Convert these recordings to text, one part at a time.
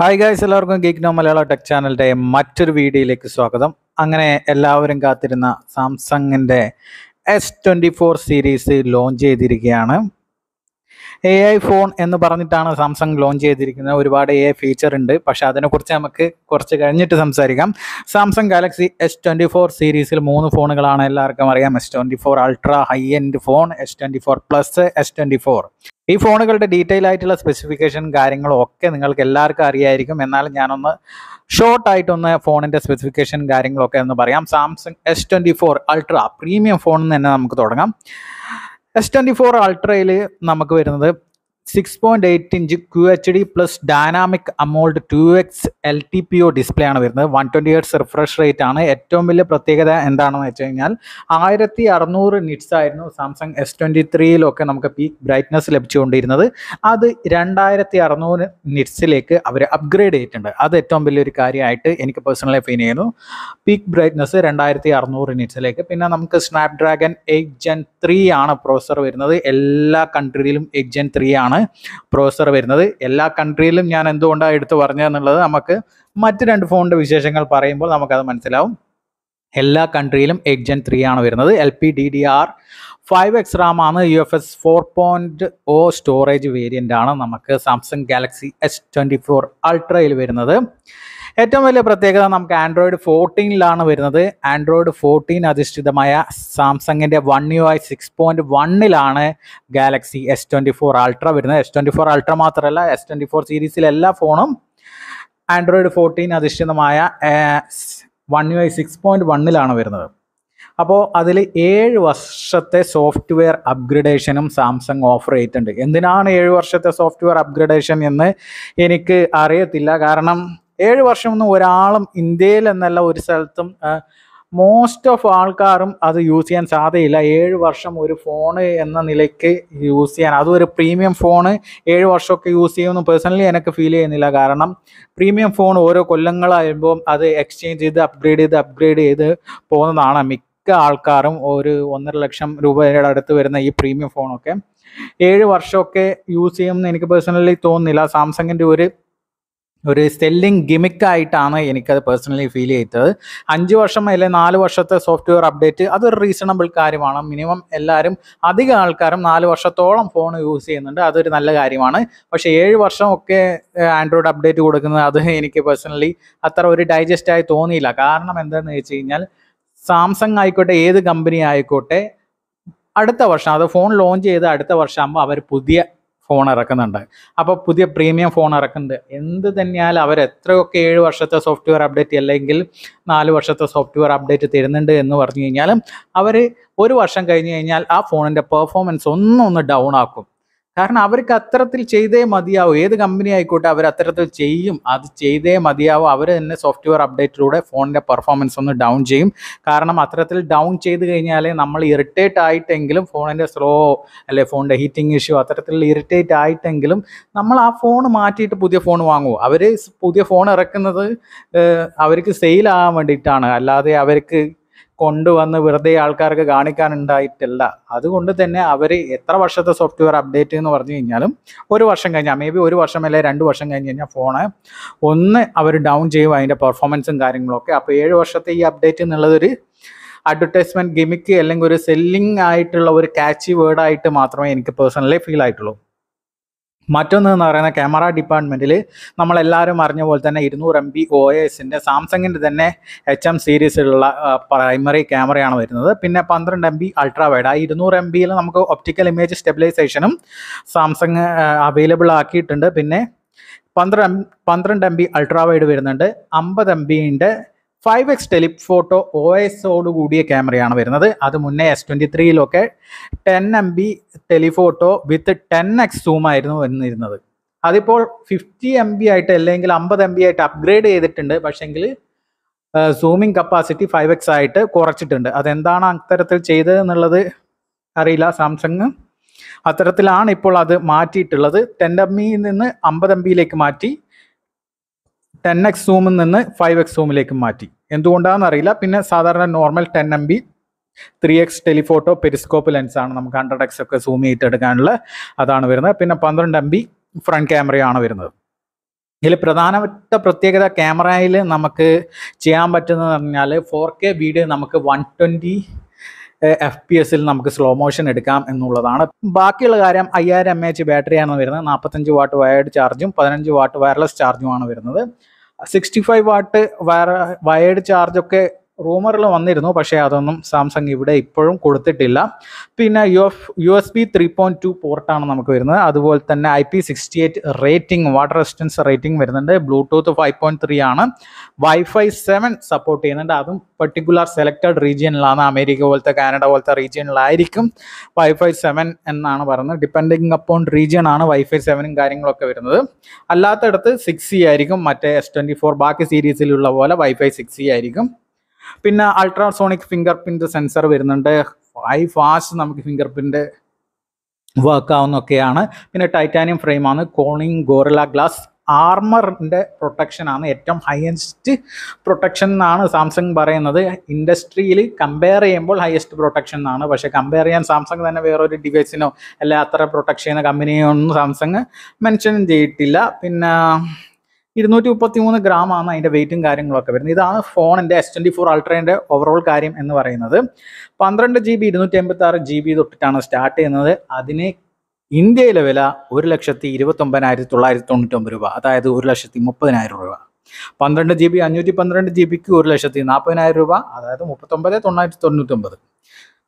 hi guys എല്ലാവർക്കും ഗീക് മലയാള tech ചാനലിൻ്റെ മറ്റൊരു വീഡിയോയിലേക്ക് സ്വാഗതം അങ്ങനെ എല്ലാവരും കാത്തിരുന്ന സാംസങ്ങിൻ്റെ S twenty four series launch ചെയ്തിരിക്കുകയാണ് എ ഐ ഫോൺ എന്ന് പറഞ്ഞിട്ടാണ് സാംസങ് ലോഞ്ച് ചെയ്തിരിക്കുന്നത് ഒരുപാട് എ ഫീച്ചർ ഉണ്ട് പക്ഷേ അതിനെക്കുറിച്ച് നമുക്ക് കുറച്ച് കഴിഞ്ഞിട്ട് സംസാരിക്കാം Samsung Galaxy S twenty four സീരീസിൽ മൂന്ന് ഫോണുകളാണ് എല്ലാവർക്കും അറിയാം S twenty four ultra high end phone S twenty four plus S twenty four ഈ ഫോണുകളുടെ ഡീറ്റെയിൽ ആയിട്ടുള്ള സ്പെസിഫിക്കേഷൻ കാര്യങ്ങളും ഒക്കെ നിങ്ങൾക്ക് എല്ലാവർക്കും അറിയായിരിക്കും എന്നാലും ഞാനൊന്ന് ഷോർട്ട് ആയിട്ടൊന്ന് ഫോണിൻ്റെ സ്പെസിഫിക്കേഷൻ കാര്യങ്ങളൊക്കെ ഒന്ന് പറയാം Samsung S twenty four ultra premium phone തന്നെ നമുക്ക് തുടങ്ങാം എസ് ട്വൻറ്റി ഫോർ അൾട്രയിൽ നമുക്ക് വരുന്നത് six point eight inch Q H D plus dynamic AMOLED two X L T P O display ആണ് വരുന്നത് one twenty hertz refresh rate ആണ് ഏറ്റവും വലിയ പ്രത്യേകത എന്താണെന്ന് വെച്ച് കഴിഞ്ഞാൽ ആയിരത്തി അറുന്നൂറ് നിറ്റ്സ് ആയിരുന്നു സാംസങ് എസ് ട്വൻറ്റി ത്രീയിലൊക്കെ നമുക്ക് പീക്ക് ബ്രൈറ്റ്നസ് ലഭിച്ചുകൊണ്ടിരുന്നത് അത് രണ്ടായിരത്തി അറുന്നൂറ് നിറ്റ്സിലേക്ക് അവർ അപ്ഗ്രേഡ് ചെയ്തിട്ടുണ്ട് അത് ഏറ്റവും വലിയൊരു കാര്യമായിട്ട് എനിക്ക് പേഴ്സണലി ഫീൽ ചെയ്യുന്നു പീക്ക് ബ്രൈറ്റ്നസ് രണ്ടായിരത്തി അറുന്നൂറ് നിറ്റ്സിലേക്ക് പിന്നെ നമുക്ക് സ്നാപ്ഡ്രാഗൺ എയ്റ്റ് ജെൻ ത്രീ ആണ് പ്രോസർ വരുന്നത് എല്ലാ കൺട്രിയിലും എയ്റ്റ് ജെൻ ത്രീ ആണ് ആണ് പ്രോസർ വരുന്നത് എല്ലാ കൺട്രിയിലും ഞാൻ എന്തുകൊണ്ടാണ് എടുത്തു പറഞ്ഞതെന്നുള്ളത് നമുക്ക് മറ്റ് രണ്ട് ഫോണിൻ്റെ വിശേഷങ്ങൾ പറയുമ്പോൾ നമുക്കത് മനസ്സിലാവും എല്ലാ കൺട്രിയിലും എക്ജൻ ത്രീ ആണ് വരുന്നത് L P D D R five X RAM ആണ് U F S four point O storage variant ആണ് നമുക്ക് Samsung Galaxy S twenty four അൾട്രയിൽ വരുന്നത് ഏറ്റവും വലിയ പ്രത്യേകത നമുക്ക് ആൻഡ്രോയിഡ് ഫോർട്ടീനിലാണ് വരുന്നത് ആൻഡ്രോയിഡ് ഫോർട്ടീൻ അധിഷ്ഠിതമായ സാംസങ്ങിൻ്റെ one U I six point വണ്ണിലാണ് Galaxy S twenty four ultra വരുന്നത് എസ് ട്വൻറ്റി ഫോർ അൾട്ര മാത്രമല്ല എസ് ട്വൻറ്റി ഫോർ സീരീസിലെ എല്ലാ ഫോണും ആൻഡ്രോയിഡ് ഫോർട്ടീൻ അധിഷ്ഠിതമായ one U I six point വണ്ണിലാണ് വരുന്നത് അപ്പോൾ അതിൽ ഏഴ് വർഷത്തെ സോഫ്റ്റ്വെയർ അപ്ഗ്രഡേഷനും സാംസങ് ഓഫർ ചെയ്തിട്ടുണ്ട് എന്തിനാണ് ഏഴ് വർഷത്തെ സോഫ്റ്റ്വെയർ അപ്ഗ്രഡേഷൻ എന്ന് എനിക്ക് അറിയത്തില്ല കാരണം ഏഴ് വർഷമൊന്നും ഒരാളും ഇന്ത്യയിൽ എന്നല്ല ഒരു സ്ഥലത്തും മോസ്റ്റ് ഓഫ് ആൾക്കാരും അത് യൂസ് ചെയ്യാൻ സാധ്യയില്ല ഏഴ് വർഷം ഒരു ഫോണ് എന്ന നിലയ്ക്ക് യൂസ് ചെയ്യാൻ അതും ഒരു പ്രീമിയം ഫോണ് ഏഴ് വർഷമൊക്കെ യൂസ് ചെയ്യുമെന്ന് പേഴ്സണലി എനിക്ക് ഫീൽ ചെയ്യുന്നില്ല കാരണം പ്രീമിയം ഫോൺ ഓരോ കൊല്ലങ്ങളാകുമ്പോൾ അത് എക്സ്ചേഞ്ച് ചെയ്ത് അപ്ഗ്രേഡ് ചെയ്ത് അപ്ഗ്രേഡ് ചെയ്ത് പോകുന്നതാണ് മിക്ക ആൾക്കാരും ഒരു ഒന്നര ലക്ഷം രൂപയുടെ അടുത്ത് വരുന്ന ഈ പ്രീമിയം ഫോണൊക്കെ ഏഴ് വർഷമൊക്കെ യൂസ് ചെയ്യുമെന്ന് എനിക്ക് പേഴ്സണലി തോന്നുന്നില്ല സാംസങ്ങിൻ്റെ ഒരു ഒരു സെല്ലിംഗ് ഗിമിക്കായിട്ടാണ് എനിക്കത് പേഴ്സണലി ഫീൽ ചെയ്തത് അഞ്ച് വർഷം അല്ലെങ്കിൽ നാല് വർഷത്തെ സോഫ്റ്റ്വെയർ അപ്ഡേറ്റ് അതൊരു റീസണബിൾ കാര്യമാണ് മിനിമം എല്ലാവരും അധികം ആൾക്കാരും നാല് വർഷത്തോളം ഫോൺ യൂസ് ചെയ്യുന്നുണ്ട് അതൊരു നല്ല കാര്യമാണ് പക്ഷേ ഏഴ് വർഷം ഒക്കെ ആൻഡ്രോയിഡ് അപ്ഡേറ്റ് കൊടുക്കുന്നത് അത് എനിക്ക് പേഴ്സണലി അത്ര ഒരു ഡൈജസ്റ്റായി തോന്നിയില്ല കാരണം എന്താണെന്ന് വെച്ച് കഴിഞ്ഞാൽ സാംസങ് ആയിക്കോട്ടെ ഏത് കമ്പനി ആയിക്കോട്ടെ അടുത്ത വർഷം അത് ഫോൺ ലോഞ്ച് ചെയ്ത് അടുത്ത വർഷമാകുമ്പോൾ അവർ പുതിയ ഫോൺ ഇറക്കുന്നുണ്ട് അപ്പോൾ പുതിയ പ്രീമിയം ഫോൺ ഇറക്കുന്നുണ്ട് എന്ത് തന്നെയാൽ അവർ എത്രയൊക്കെ ഏഴ് വർഷത്തെ സോഫ്റ്റ്വെയർ അപ്ഡേറ്റ് അല്ലെങ്കിൽ നാല് വർഷത്തെ സോഫ്റ്റ്വെയർ അപ്ഡേറ്റ് തരുന്നുണ്ട് എന്ന് പറഞ്ഞു കഴിഞ്ഞാൽ അവർ ഒരു വർഷം കഴിഞ്ഞ് കഴിഞ്ഞാൽ ആ ഫോണിൻ്റെ പെർഫോമൻസ് ഒന്നും ഒന്ന് ഡൗൺ ആക്കും കാരണം അവർക്ക് അത്തരത്തിൽ ചെയ്തേ മതിയാവും ഏത് കമ്പനി ആയിക്കോട്ടെ അവർ അത്തരത്തിൽ ചെയ്യും അത് ചെയ്തേ മതിയാവും അവർ തന്നെ സോഫ്റ്റ്വെയർ അപ്ഡേറ്റിലൂടെ ഫോണിൻ്റെ പെർഫോമൻസ് ഒന്ന് ഡൗൺ ചെയ്യും കാരണം അത്തരത്തിൽ ഡൗൺ ചെയ്ത് കഴിഞ്ഞാൽ നമ്മൾ ഇറിറ്റേറ്റ് ആയിട്ടെങ്കിലും ഫോണിൻ്റെ സ്ലോ അല്ലെ ഫോണിൻ്റെ ഹീറ്റിംഗ് ഇഷ്യൂ അത്തരത്തിൽ ഇറിറ്റേറ്റ് ആയിട്ടെങ്കിലും നമ്മൾ ആ ഫോൺ മാറ്റിയിട്ട് പുതിയ ഫോൺ വാങ്ങും അവർ പുതിയ ഫോൺ ഇറക്കുന്നത് അവർക്ക് സെയിൽ ആകാൻ വേണ്ടിയിട്ടാണ് അല്ലാതെ അവർക്ക് കൊണ്ടുവന്ന് വെറുതെ ആൾക്കാർക്ക് കാണിക്കാനുണ്ടായിട്ടില്ല അതുകൊണ്ട് തന്നെ അവർ എത്ര വർഷത്തെ സോഫ്റ്റ്വെയർ അപ്ഡേറ്റ് എന്ന് പറഞ്ഞു കഴിഞ്ഞാലും ഒരു വർഷം കഴിഞ്ഞാൽ മേ ബി ഒരു വർഷം അല്ലെങ്കിൽ രണ്ട് വർഷം കഴിഞ്ഞ് കഴിഞ്ഞാൽ ഫോണ് ഒന്ന് അവർ ഡൗൺ ചെയ്യും അതിൻ്റെ പെർഫോമൻസും കാര്യങ്ങളൊക്കെ അപ്പോൾ ഏഴ് വർഷത്തെ ഈ അപ്ഡേറ്റ് എന്നുള്ളതൊരു അഡ്വർടൈസ്മെൻറ്റ് ഗിമിക്ക് അല്ലെങ്കിൽ ഒരു സെല്ലിംഗ് ആയിട്ടുള്ള ഒരു കാച്ചി വേർഡായിട്ട് മാത്രമേ എനിക്ക് പേഴ്സണലി ഫീൽ ആയിട്ടുള്ളൂ മറ്റൊന്ന് എന്ന് പറയുന്ന ക്യാമറ ഡിപ്പാർട്ട്മെൻറ്റിൽ നമ്മളെല്ലാവരും അറിഞ്ഞ പോലെ തന്നെ ഇരുന്നൂറ് എം ബി ഒ എസിൻ്റെ സാംസങ്ങിൻ്റെ തന്നെ എച്ച് എം സീരീസിലുള്ള പ്രൈമറി ക്യാമറയാണ് വരുന്നത് പിന്നെ പന്ത്രണ്ട് എം ബി അൾട്രാ വൈഡ് ആ ഇരുന്നൂറ് എം ബിയിൽ നമുക്ക് ഒപ്റ്റിക്കൽ ഇമേജ് സ്റ്റെബിലൈസേഷനും സാംസങ് അവൈലബിൾ ആക്കിയിട്ടുണ്ട് പിന്നെ പന്ത്രണ്ട് പന്ത്രണ്ട് എം ബി അൾട്രാ വൈഡ് വരുന്നുണ്ട് അമ്പത് എം ബിൻ്റെ ഫൈവ് എക്സ് ടെലിഫോട്ടോ ഒ എസോട് കൂടിയ ക്യാമറയാണ് വരുന്നത് അത് മുന്നേ എസ് ട്വൻറ്റി ത്രീയിലൊക്കെ ten M B telephoto with ten X സൂമായിരുന്നു വന്നിരുന്നത് അതിപ്പോൾ ഫിഫ്റ്റി എം ബി ആയിട്ട് അല്ലെങ്കിൽ അമ്പത് എം ബി ആയിട്ട് അപ്ഗ്രേഡ് ചെയ്തിട്ടുണ്ട് പക്ഷേങ്കിൽ സൂമിങ് കപ്പാസിറ്റി ഫൈവ് എക്സ് ആയിട്ട് കുറച്ചിട്ടുണ്ട് അതെന്താണ് അത്തരത്തിൽ ചെയ്തത് എന്നുള്ളത് അറിയില്ല സാംസങ് അത്തരത്തിലാണ് ഇപ്പോൾ അത് മാറ്റിയിട്ടുള്ളത് ടെൻ എം ബിയിൽ നിന്ന് അമ്പത് എം ബിയിലേക്ക് മാറ്റി ടെൻ എക്സ് സൂമിൽ നിന്ന് ഫൈവ് എക്സ് സൂമിലേക്ക് മാറ്റി എന്തുകൊണ്ടാണെന്ന് അറിയില്ല പിന്നെ സാധാരണ normal ten M B three X telephoto periscope lens ആണ് നമുക്ക് ഹൺഡ്രഡ് എക്സ് ഒക്കെ സൂം ചെയ്തിട്ട് എടുക്കാനുള്ള അതാണ് വരുന്നത് പിന്നെ പന്ത്രണ്ട് എം ബി ഫ്രണ്ട് ക്യാമറയാണ് വരുന്നത് ഇതിൽ പ്രധാനപ്പെട്ട പ്രത്യേകത ക്യാമറയിൽ നമുക്ക് ചെയ്യാൻ പറ്റുന്നത് പറഞ്ഞാൽ ഫോർ കെ വീഡിയോ നമുക്ക് വൺ ട്വൻറ്റി എഫ് പി എസിൽ നമുക്ക് സ്ലോ മോഷൻ എടുക്കാം എന്നുള്ളതാണ് ബാക്കിയുള്ള കാര്യം അയ്യായിരം എം എച്ച് ബാറ്ററിയാണ് വരുന്നത് നാൽപ്പത്തഞ്ച് വാട്ട് വയർഡ് ചാർജും പതിനഞ്ച് വാട്ട് വയർലെസ് ചാർജുമാണ് വരുന്നത് सिक्सटी फाइव वाट वयर वयर्ड चार्जे റൂമറിൽ വന്നിരുന്നു പക്ഷേ അതൊന്നും സാംസങ് ഇവിടെ ഇപ്പോഴും കൊടുത്തിട്ടില്ല പിന്നെ U F U S B three point two പോർട്ടാണ് നമുക്ക് വരുന്നത് അതുപോലെ തന്നെ I P sixty eight rating water resistance rating വരുന്നുണ്ട് ബ്ലൂടൂത്ത് ഫൈവ് പോയിൻറ്റ് ത്രീ ആണ് വൈഫൈ സെവൻ സപ്പോർട്ട് ചെയ്യുന്നുണ്ട് അതും പെർട്ടിക്കുലർ സെലക്റ്റഡ് റീജിയനിലാണ് അമേരിക്ക പോലത്തെ കാനഡ പോലത്തെ റീജിയനിലായിരിക്കും വൈഫൈ സെവൻ എന്നാണ് പറയുന്നത് ഡിപ്പെൻഡിങ് അപ്പോൺ റീജിയൻ ആണ് വൈഫൈ സെവനും കാര്യങ്ങളൊക്കെ വരുന്നത് അല്ലാത്തടത്ത് സിക്സ് സി ആയിരിക്കും മറ്റേ എസ് ട്വൻറ്റി ഫോർ ബാക്കി സീരീസിലുള്ള പോലെ വൈഫൈ സിക്സ് സി ആയിരിക്കും പിന്നെ അൾട്രാസോണിക് ഫിംഗർ പ്രിന്റ് സെൻസർ വരുന്നുണ്ട് ഹൈ ഫാസ്റ്റ് നമുക്ക് ഫിംഗർ പ്രിന്റ് വർക്ക് ആവുന്നൊക്കെയാണ് പിന്നെ ടൈറ്റാനിയം ഫ്രെയിമാണ് കോണിങ് ഗോറില ഗ്ലാസ് ആർമറിൻ്റെ പ്രൊട്ടക്ഷനാണ് ഏറ്റവും ഹയസ്റ്റ് പ്രൊട്ടക്ഷൻ എന്നാണ് സാംസങ് പറയുന്നത് ഇൻഡസ്ട്രിയിൽ കമ്പയർ ചെയ്യുമ്പോൾ ഹയസ്റ്റ് പ്രൊട്ടക്ഷൻ എന്നാണ് പക്ഷേ കമ്പയർ ചെയ്യാൻ സാംസങ് തന്നെ വേറൊരു ഡിവൈസിനോ അല്ല അത്ര പ്രൊട്ടക്ഷൻ ചെയ്യുന്ന കമ്പനിയോ ഒന്നും സാംസങ് മെൻഷൻ ചെയ്തിട്ടില്ല പിന്നെ ഇരുന്നൂറ്റി മുപ്പത്തി മൂന്ന് ഗ്രാം ആണ് അതിൻ്റെ വെയിറ്റും കാര്യങ്ങളൊക്കെ വരുന്നത് ഇതാണ് ഫോണിൻ്റെ എസ് ട്വൻറ്റി ഫോർ അൾട്രേൻ്റെ ഓവറോൾ കാര്യം എന്ന് പറയുന്നത് പന്ത്രണ്ട് ജി ബി ഇരുന്നൂറ്റി എൺപത്തി ആറ് ജി ബി തൊട്ടിട്ടാണ് സ്റ്റാർട്ട് ചെയ്യുന്നത് അതിന് ഇന്ത്യയിലെ വില ഒരു ലക്ഷത്തി ഇരുപത്തൊമ്പതിനായിരത്തി തൊള്ളായിരത്തി തൊണ്ണൂറ്റൊമ്പത് രൂപ അതായത് ഒരു ലക്ഷത്തി മുപ്പതിനായിരം രൂപ പന്ത്രണ്ട് ജി ബി അഞ്ഞൂറ്റി പന്ത്രണ്ട് ജി ബിക്ക് ഒരു ലക്ഷത്തി നാൽപ്പതിനായിരം രൂപ അതായത് മുപ്പത്തൊമ്പത് തൊണ്ണൂറ്റി തൊണ്ണൂറ്റൊമ്പത്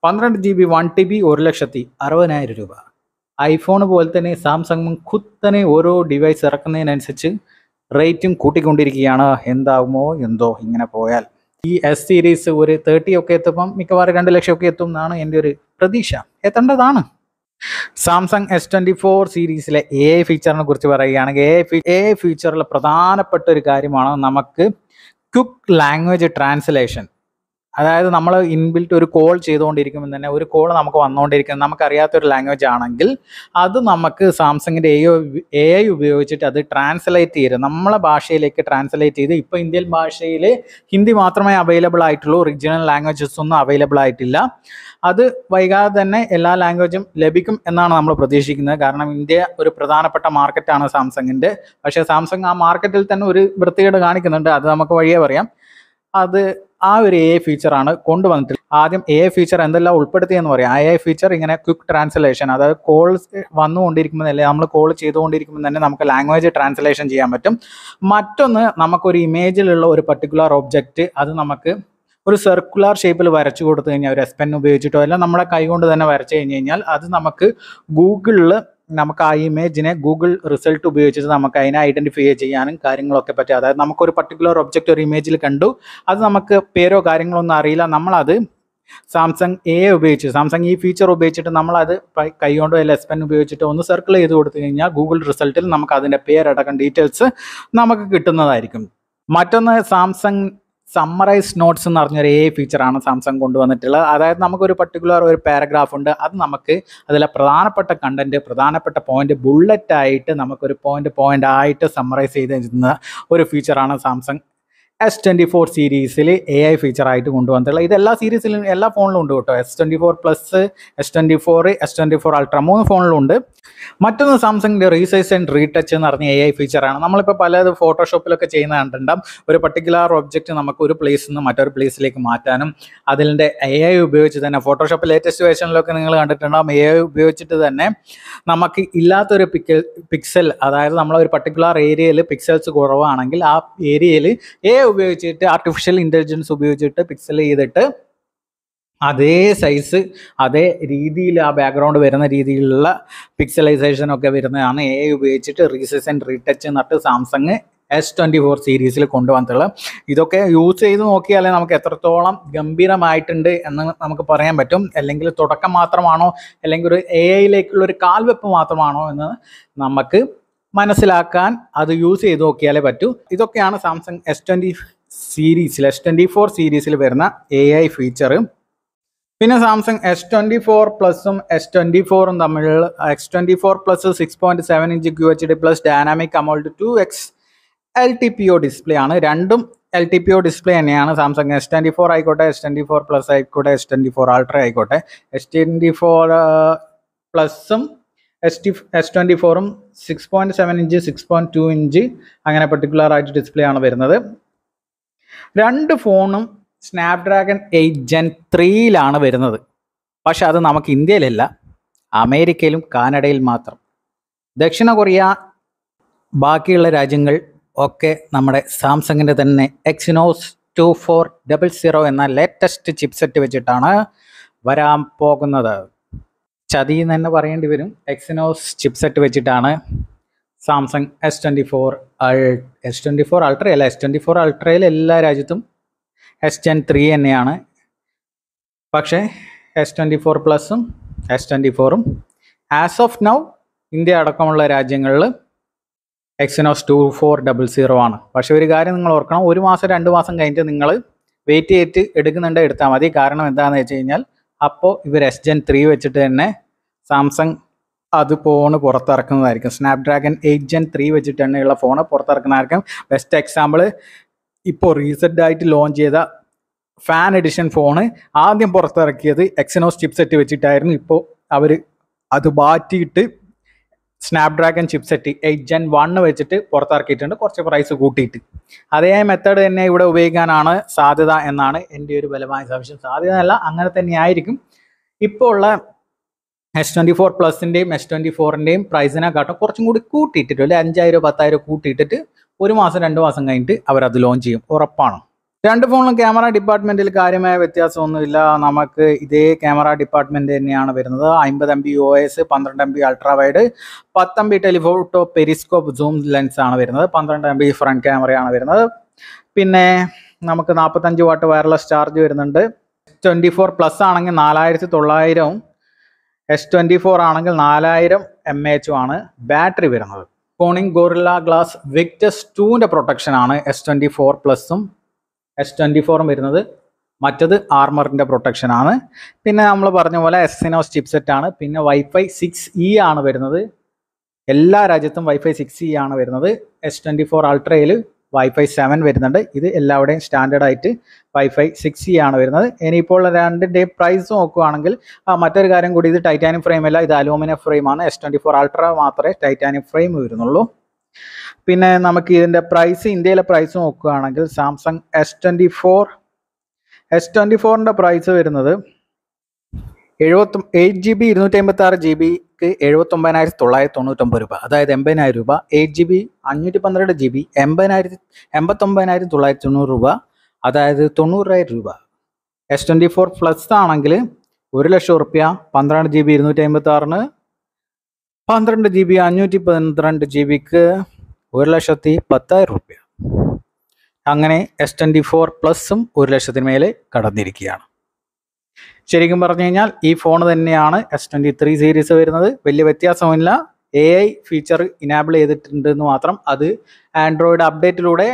പന്ത്രണ്ട് G B one T B ഒരു ലക്ഷത്തി അറുപതിനായിരം രൂപ ഐഫോണ് പോലെ തന്നെ സാംസങ്ങും കുത്തനെ ഓരോ ഡിവൈസ് ഇറക്കുന്നതിനനുസരിച്ച് റേറ്റും കൂട്ടിക്കൊണ്ടിരിക്കുകയാണ് എന്താകുമോ എന്തോ ഇങ്ങനെ പോയാൽ ഈ എസ് സീരീസ് ഒരു തേർട്ടി ഒക്കെ എത്തുമ്പം മിക്കവാറും രണ്ട് ലക്ഷമൊക്കെ എത്തും എന്നാണ് എൻ്റെ ഒരു പ്രതീക്ഷ എത്തേണ്ടതാണ് സാംസങ് എസ് ട്വൻറ്റി ഫോർ സീരീസിലെ എ ഐ ഫീച്ചറിനെ കുറിച്ച് പറയുകയാണെങ്കിൽ എ ഐ എ ഐ ഫീച്ചറിലെ പ്രധാനപ്പെട്ട ഒരു കാര്യമാണ് നമുക്ക് ക്വിക്ക് ലാംഗ്വേജ് ട്രാൻസ്ലേഷൻ അതായത് നമ്മൾ ഇൻബിൽറ്റ് ഒരു കോൾ ചെയ്തുകൊണ്ടിരിക്കുമ്പോൾ തന്നെ ഒരു കോൾ നമുക്ക് വന്നുകൊണ്ടിരിക്കുന്നത് നമുക്കറിയാത്ത ഒരു ലാംഗ്വേജ് ആണെങ്കിൽ അത് നമുക്ക് സാംസങ്ങിൻ്റെ എ എ ഐ ഉപയോഗിച്ചിട്ട് അത് ട്രാൻസ്ലേറ്റ് ചെയ്ത് നമ്മളെ ഭാഷയിലേക്ക് ട്രാൻസ്ലേറ്റ് ചെയ്ത് ഇപ്പോൾ ഇന്ത്യൻ ഭാഷയിൽ ഹിന്ദി മാത്രമേ അവൈലബിൾ ആയിട്ടുള്ളൂ ഒറിജിനൽ ലാംഗ്വേജസ് ഒന്നും അവൈലബിൾ ആയിട്ടില്ല അത് വൈകാതെ തന്നെ എല്ലാ ലാംഗ്വേജും ലഭിക്കും എന്നാണ് നമ്മൾ പ്രതീക്ഷിക്കുന്നത് കാരണം ഇന്ത്യ ഒരു പ്രധാനപ്പെട്ട മാർക്കറ്റാണ് സാംസങ്ങിൻ്റെ പക്ഷേ സാംസങ് ആ മാർക്കറ്റിൽ തന്നെ ഒരു വൃത്തികേട് കാണിക്കുന്നുണ്ട് അത് നമുക്ക് വഴിയേ പറയാം അത് ആ ഒരു എ ഫീച്ചറാണ് കൊണ്ടുവന്നിട്ടുള്ളത് ആദ്യം എ ഫീച്ചർ എന്തെല്ലാം ഉൾപ്പെടുത്തിയെന്ന് പറയാം ആ എ ഫീച്ചർ ഇങ്ങനെ ക്വിക്ക് ട്രാൻസ്ലേഷൻ അതായത് കോൾസ് വന്നുകൊണ്ടിരിക്കുമ്പോൾ അല്ലെ നമ്മൾ കോൾ ചെയ്തുകൊണ്ടിരിക്കുമ്പോൾ തന്നെ നമുക്ക് ലാംഗ്വേജ് ട്രാൻസ്ലേഷൻ ചെയ്യാൻ പറ്റും മറ്റൊന്ന് നമുക്കൊരു ഇമേജിലുള്ള ഒരു പർട്ടിക്കുലർ ഒബ്ജക്റ്റ് അത് നമുക്ക് ഒരു സർക്കുലർ ഷേപ്പിൽ വരച്ചു കൊടുത്തു കഴിഞ്ഞാൽ ഒരു എസ് പെൻ ഉപയോഗിച്ചിട്ടോ അല്ല നമ്മുടെ കൈ കൊണ്ട് തന്നെ വരച്ചു കഴിഞ്ഞ് കഴിഞ്ഞാൽ അത് നമുക്ക് ഗൂഗിളിൽ നമുക്ക് ആ ഇമേജിനെ ഗൂഗിൾ റിസൾട്ട് ഉപയോഗിച്ചിട്ട് നമുക്ക് അതിനെ ഐഡൻറ്റിഫൈ ചെയ്യാനും കാര്യങ്ങളൊക്കെ പറ്റും അതായത് നമുക്കൊരു പർട്ടിക്കുലർ ഒബ്ജക്റ്റ് ഒരു ഇമേജിൽ കണ്ടു അത് നമുക്ക് പേരോ കാര്യങ്ങളോ ഒന്നും അറിയില്ല നമ്മളത് സാംസങ് എ ഉപയോഗിച്ച് സാംസങ് ഈ ഫീച്ചർ ഉപയോഗിച്ചിട്ട് നമ്മളത് കൈകൊണ്ടോ അല്ല എസ് പെൻ ഉപയോഗിച്ചിട്ട് ഒന്ന് സർക്കിൾ ചെയ്ത് കൊടുത്തു കഴിഞ്ഞാൽ ഗൂഗിൾ റിസൾട്ടിൽ നമുക്ക് അതിൻ്റെ പേരടക്കം ഡീറ്റെയിൽസ് നമുക്ക് കിട്ടുന്നതായിരിക്കും മറ്റൊന്ന് സാംസങ് സമ്മറൈസ് നോട്ട്സ് എന്ന് പറഞ്ഞൊരു എ ഫീച്ചറാണ് സാംസങ് കൊണ്ടുവന്നിട്ടുള്ളത് അതായത് നമുക്കൊരു പർട്ടിക്കുലർ ഒരു പാരഗ്രാഫ് ഉണ്ട് അത് നമുക്ക് അതിലെ പ്രധാനപ്പെട്ട കണ്ടന്റ് പ്രധാനപ്പെട്ട പോയിന്റ് ബുള്ളറ്റ് ആയിട്ട് നമുക്കൊരു പോയിന്റ് പോയിന്റ് ആയിട്ട് സമ്മറൈസ് ചെയ്ത് തരുന്ന ഒരു ഫീച്ചറാണ് സാംസങ് എസ് ട്വൻറ്റി ഫോർ സീരീസിൽ എ ഐ ഫീച്ചറായിട്ട് കൊണ്ടുവന്നിട്ടുള്ള ഇത് എല്ലാ സീരീസിലും എല്ലാ ഫോണിലും ഉണ്ട് കേട്ടോ S twenty four plus S twenty four S twenty four ultra മൂന്ന് ഉണ്ട് മറ്റൊന്ന് സാംസങ്ങിൻ്റെ റീസൈസ് ആൻഡ് റീടച്ച് എന്ന് പറഞ്ഞ എ ഐ ഫീച്ചറാണ് നമ്മളിപ്പോൾ പല ഫോട്ടോഷോപ്പിലൊക്കെ ചെയ്യുന്ന കണ്ടിട്ടുണ്ടാകും ഒരു പർട്ടിക്കുലർ ഒബ്ജക്റ്റ് നമുക്ക് ഒരു പ്ലേസിൽ നിന്ന് മറ്റൊരു പ്ലേസിലേക്ക് മാറ്റാനും അതിൻ്റെ എ ഐ ഉപയോഗിച്ച് തന്നെ ഫോട്ടോഷോപ്പ് ലേറ്റസ്റ്റ് വേഷനിലൊക്കെ നിങ്ങൾ കണ്ടിട്ടുണ്ടാകും എ ഐ ഉപയോഗിച്ചിട്ട് തന്നെ നമുക്ക് ഇല്ലാത്തൊരു പിക്കൽ പിക്സൽ അതായത് നമ്മളൊരു പർട്ടിക്കുലർ ഏരിയയിൽ പിക്സൽസ് കുറവാണെങ്കിൽ ആ ഏരിയയിൽ എ ഉപയോഗിച്ചിട്ട് ആർട്ടിഫിഷ്യൽ ഇൻ്റലിജൻസ് ഉപയോഗിച്ചിട്ട് പിക്സൽ ചെയ്തിട്ട് അതേ സൈസ് അതേ രീതിയിൽ ആ ബാക്ക്ഗ്രൗണ്ട് വരുന്ന രീതിയിലുള്ള പിക്സലൈസേഷൻ ഒക്കെ വരുന്നതാണ് എ ഉപയോഗിച്ചിട്ട് റീസസ് ആൻഡ് റീടച്ച് എന്നിട്ട് സാംസങ് എസ് ട്വൻറ്റി ഫോർ സീരീസിൽ കൊണ്ടുവന്നിട്ടുള്ളത് ഇതൊക്കെ യൂസ് ചെയ്ത് നോക്കിയാലേ നമുക്ക് എത്രത്തോളം ഗംഭീരമായിട്ടുണ്ട് എന്ന് നമുക്ക് പറയാൻ പറ്റും അല്ലെങ്കിൽ തുടക്കം മാത്രമാണോ അല്ലെങ്കിൽ ഒരു എ ഐയിലേക്കുള്ള ഒരു കാൽവെപ്പ് മാത്രമാണോ എന്ന് നമുക്ക് മനസ്സിലാക്കാൻ അത് യൂസ് ചെയ്ത് നോക്കിയാലേ പറ്റൂ ഇതൊക്കെയാണ് സാംസങ് എസ് ട്വൻറ്റി സീരീസിൽ എസ് ട്വൻറ്റി ഫോർ സീരീസിൽ വരുന്ന എ ഐ ഫീച്ചർ പിന്നെ സാംസങ് എസ് ട്വൻറ്റി ഫോർ പ്ലസും എസ് ട്വൻറ്റി ഫോറും തമ്മിൽ X twenty four plus six point seven inch Q H D plus dynamic AMOLED two X L T P O display ആണ് രണ്ടും L T P O display തന്നെയാണ് Samsung S twenty four ആയിക്കോട്ടെ S twenty four plus ആയിക്കോട്ടെ S twenty four ultra ആയിക്കോട്ടെ S twenty four പ്ലസും S T S twenty ഫോറും six point seven inch six point two inch അങ്ങനെ particular ആയിട്ട് display ആണ് വരുന്നത് രണ്ട് ഫോണും സ്നാപ്ഡ്രാഗൺ എയ്റ്റ് ജെൻ ത്രീയിലാണ് വരുന്നത് പക്ഷേ അത് നമുക്ക് ഇന്ത്യയിലല്ല അമേരിക്കയിലും കാനഡയിൽ മാത്രം ദക്ഷിണ കൊറിയ ബാക്കിയുള്ള രാജ്യങ്ങൾ ഒക്കെ നമ്മുടെ സാംസങ്ങിൻ്റെ തന്നെ Exynos two four double zero എന്ന ലേറ്റസ്റ്റ് ചിപ്സെറ്റ് വെച്ചിട്ടാണ് വരാൻ പോകുന്നത് ചതി എന്ന് തന്നെ പറയേണ്ടി വരും എക്സിനോസ് ചിപ്സെറ്റ് വെച്ചിട്ടാണ് സാംസങ് എസ് ട്വൻറ്റി ഫോർ അൾ എസ് ട്വൻറ്റി ഫോർ അൾട്രയല്ല എസ് ട്വൻറ്റി ഫോർ അൾട്രയിൽ എല്ലാ രാജ്യത്തും എസ് ടെൻ ത്രീ തന്നെയാണ് പക്ഷേ എസ് ട്വൻറ്റി ഫോർ പ്ലസും എസ് ട്വൻറ്റി ഫോറും ആസ് ഓഫ് നൗ ഇന്ത്യ അടക്കമുള്ള രാജ്യങ്ങളിൽ Exynos two four double zero ആണ് പക്ഷേ ഒരു കാര്യം നിങ്ങൾ ഓർക്കണം ഒരു മാസം രണ്ട് മാസം കഴിഞ്ഞിട്ട് നിങ്ങൾ വെയിറ്റ് ചെയ്തിട്ട് എടുക്കുന്നുണ്ട് എടുത്താൽ മതി കാരണം എന്താണെന്ന് വെച്ച് കഴിഞ്ഞാൽ അപ്പോൾ ഇവർ എസ് ജെൻ ത്രീ വെച്ചിട്ട് തന്നെ സാംസങ് അത് ഫോണ് പുറത്തിറക്കുന്നതായിരിക്കും സ്നാപ്ഡ്രാഗൺ എയ്റ്റ് ജെൻ ത്രീ വെച്ചിട്ട് തന്നെയുള്ള ഫോണ് പുറത്തിറക്കുന്നതായിരിക്കും ബെസ്റ്റ് എക്സാമ്പിൾ ഇപ്പോൾ റീസെൻ്റായിട്ട് ലോഞ്ച് ചെയ്ത ഫാൻ എഡിഷൻ ഫോണ് ആദ്യം പുറത്തിറക്കിയത് എക്സിനോ എക്സനോസ് സെറ്റ് വെച്ചിട്ടായിരുന്നു ഇപ്പോൾ അവർ അത് മാറ്റിയിട്ട് Snapdragon set eight gen one വെച്ചിട്ട് പുറത്തിറക്കിയിട്ടുണ്ട് കുറച്ച് പ്രൈസ് കൂട്ടിയിട്ട് അതേ മെത്തേഡ് തന്നെ ഇവിടെ ഉപയോഗിക്കാനാണ് സാധ്യത എന്നാണ് എൻ്റെ ഒരു ബലമായ സംശയം സാധ്യത അല്ല അങ്ങനെ തന്നെയായിരിക്കും ഇപ്പോൾ ഉള്ള എസ് ട്വൻറ്റി ഫോർ പ്ലസിൻ്റെയും എസ് ട്വൻറ്റി ഫോറിൻ്റെയും കാട്ടും കുറച്ചും കൂടി കൂട്ടിയിട്ടിട്ട് അല്ലെ അഞ്ചായിരം പത്തായിരം കൂട്ടിയിട്ടിട്ട് ഒരു മാസം രണ്ട് മാസം കഴിഞ്ഞിട്ട് അവരത് ലോഞ്ച് ചെയ്യും ഉറപ്പാണ് രണ്ട് ഫോണിലും ക്യാമറ ഡിപ്പാർട്ട്മെൻറ്റിൽ കാര്യമായ വ്യത്യാസമൊന്നുമില്ല നമുക്ക് ഇതേ ക്യാമറ ഡിപ്പാർട്ട്മെന്റ് തന്നെയാണ് വരുന്നത് അമ്പത് എം ബി ഒ എസ് പന്ത്രണ്ട് എം ബി അൾട്രാ വൈഡ് പത്ത് M B telephoto periscope zoom lens ആണ് വരുന്നത് പന്ത്രണ്ട് എം ബി ഫ്രണ്ട് ക്യാമറയാണ് വരുന്നത് പിന്നെ നമുക്ക് നാൽപ്പത്തഞ്ച് വാട്ട് വയർലെസ് ചാർജ് വരുന്നുണ്ട് ട്വൻറ്റി ഫോർ പ്ലസ് ആണെങ്കിൽ നാലായിരത്തി തൊള്ളായിരവും എസ് ട്വൻറ്റി ഫോർ ആണെങ്കിൽ നാലായിരം എം എച്ചും ആണ് ബാറ്ററി വരുന്നത് കോണിംഗ് ഗോറില്ല ഗ്ലാസ് വിക്ടസ് ടൂവിൻ്റെ പ്രൊട്ടക്ഷനാണ് എസ് ട്വൻറ്റി ഫോർ പ്ലസും എസ് ട്വൻറ്റി ഫോറും വരുന്നത് മറ്റത് ആർമറിൻ്റെ പ്രൊട്ടക്ഷനാണ് പിന്നെ നമ്മൾ പറഞ്ഞ പോലെ എസ്സിനോസ് ചിപ്സെറ്റാണ് പിന്നെ വൈഫൈ സിക്സ് ഇ ആണ് വരുന്നത് എല്ലാ രാജ്യത്തും വൈഫൈ സിക്സ് ഇ ആണ് വരുന്നത് എസ് ട്വൻറ്റി ഫോർ അൾട്രയിൽ വൈഫൈ സെവൻ വരുന്നുണ്ട് ഇത് എല്ലാവരുടെയും സ്റ്റാൻഡേർഡ് ആയിട്ട് വൈഫൈ സിക്സ് ഇ ആണ് വരുന്നത് ഇനിയിപ്പോൾ രണ്ടിൻ്റെ പ്രൈസ് നോക്കുവാണെങ്കിൽ മറ്റൊരു കാര്യം കൂടി ഇത് ടൈറ്റാനിയം ഫ്രെയിം അല്ല ഇത് അലൂമിനിയം ഫ്രെയിമാണ് എസ് ട്വൻറ്റി ഫോർ അൾട്ര മാത്രമേ ടൈറ്റാനിയം ഫ്രെയിം വരുന്നുള്ളൂ പിന്നെ നമുക്ക് ഇതിൻ്റെ പ്രൈസ് ഇന്ത്യയിലെ പ്രൈസ് നോക്കുകയാണെങ്കിൽ Samsung S twenty four S twenty ഫോറിൻ്റെ പ്രൈസ് വരുന്നത് എഴുപത്തി എയ്റ്റ് ജി ബി ഇരുന്നൂറ്റി അമ്പത്തി ആറ് ജി ബി നമുക്ക് ഒമ്പതിനായിരത്തി തൊള്ളായിരത്തി തൊണ്ണൂറ്റൊമ്പത് രൂപ അതായത് എൺപതിനായിരം രൂപ എയ്റ്റ് ജി ബി അഞ്ഞൂറ്റി പന്ത്രണ്ട് ജി ബി എൺപതിനായിരത്തി എൺപത്തൊമ്പതിനായിരത്തി തൊള്ളായിരത്തി തൊണ്ണൂറ് രൂപ അതായത് തൊണ്ണൂറായിരം രൂപ എസ് ട്വൻറ്റി ഫോർ പ്ലസ് ആണെങ്കിൽ ഒരു ലക്ഷം റുപ്യ പന്ത്രണ്ട് ജി ബി ഇരുന്നൂറ്റി അമ്പത്തി ആറിന് പന്ത്രണ്ട് ജി ബി അഞ്ഞൂറ്റി പന്ത്രണ്ട് ജി ബിക്ക് ഒരു ലക്ഷത്തി പത്തായിരം റുപ്യ അങ്ങനെ എസ് ട്വൻറ്റി ഫോർ പ്ലസും ഒരു ലക്ഷത്തിന് മേലെ കടന്നിരിക്കുകയാണ് ശരിക്കും പറഞ്ഞു കഴിഞ്ഞാൽ ഈ ഫോൺ തന്നെയാണ് എസ് ട്വൻറ്റി ത്രീ സീരീസ് വരുന്നത് വലിയ വ്യത്യാസമില്ല എ ഐ ഫീച്ചർ ഇനാബിൾ ചെയ്തിട്ടുണ്ടെന്ന് മാത്രം അത് ആൻഡ്രോയിഡ് അപ്ഡേറ്റിലൂടെ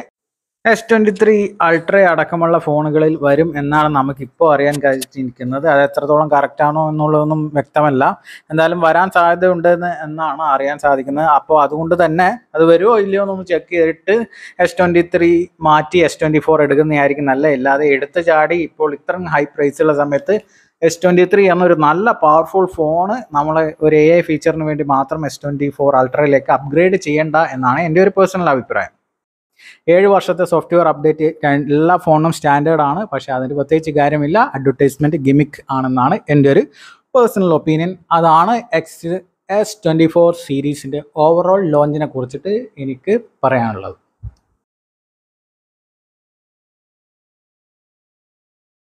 എസ് ട്വൻറ്റി ത്രീ അൾട്ര അടക്കമുള്ള ഫോണുകളിൽ വരും എന്നാണ് നമുക്കിപ്പോൾ അറിയാൻ കഴിഞ്ഞിരിക്കുന്നത് അത് എത്രത്തോളം കറക്റ്റാണോ ആണോ എന്നുള്ളതൊന്നും വ്യക്തമല്ല എന്തായാലും വരാൻ സാധ്യതയുണ്ട് എന്നാണ് അറിയാൻ സാധിക്കുന്നത് അപ്പോൾ അതുകൊണ്ട് തന്നെ അത് വരുമോ ഇല്ലയോ എന്നൊന്ന് ചെക്ക് ചെയ്തിട്ട് എസ് ട്വൻറ്റി ത്രീ മാറ്റി എസ് ട്വൻറ്റി ഫോർ എടുക്കുന്നതായിരിക്കും നല്ല ഇല്ലാതെ എടുത്ത് ചാടി ഇപ്പോൾ ഇത്രയും ഹൈ പ്രൈസുള്ള സമയത്ത് എസ് ട്വൻറ്റി ത്രീ എന്നൊരു നല്ല പവർഫുൾ ഫോണ് നമ്മൾ ഒരു എ ഐ ഫീച്ചറിന് വേണ്ടി മാത്രം എസ് ട്വൻറ്റി ഫോർ അൾട്രയിലേക്ക് അപ്ഗ്രേഡ് ചെയ്യേണ്ട എന്നാണ് എൻ്റെ ഒരു പേഴ്സണൽ അഭിപ്രായം ഏഴ് വർഷത്തെ സോഫ്റ്റ്വെയർ അപ്ഡേറ്റ് എല്ലാ ഫോണും സ്റ്റാൻഡേർഡ് ആണ് പക്ഷേ അതിന് പ്രത്യേകിച്ച് കാര്യമില്ല അഡ്വർടൈസ്മെൻറ്റ് ഗിമിക് ആണെന്നാണ് എൻ്റെ ഒരു പേഴ്സണൽ ഒപ്പീനിയൻ അതാണ് എക്സ് എസ് ട്വൻറ്റി ഫോർ സീരീസിൻ്റെ ഓവറോൾ ലോഞ്ചിനെ കുറിച്ചിട്ട് എനിക്ക് പറയാനുള്ളത്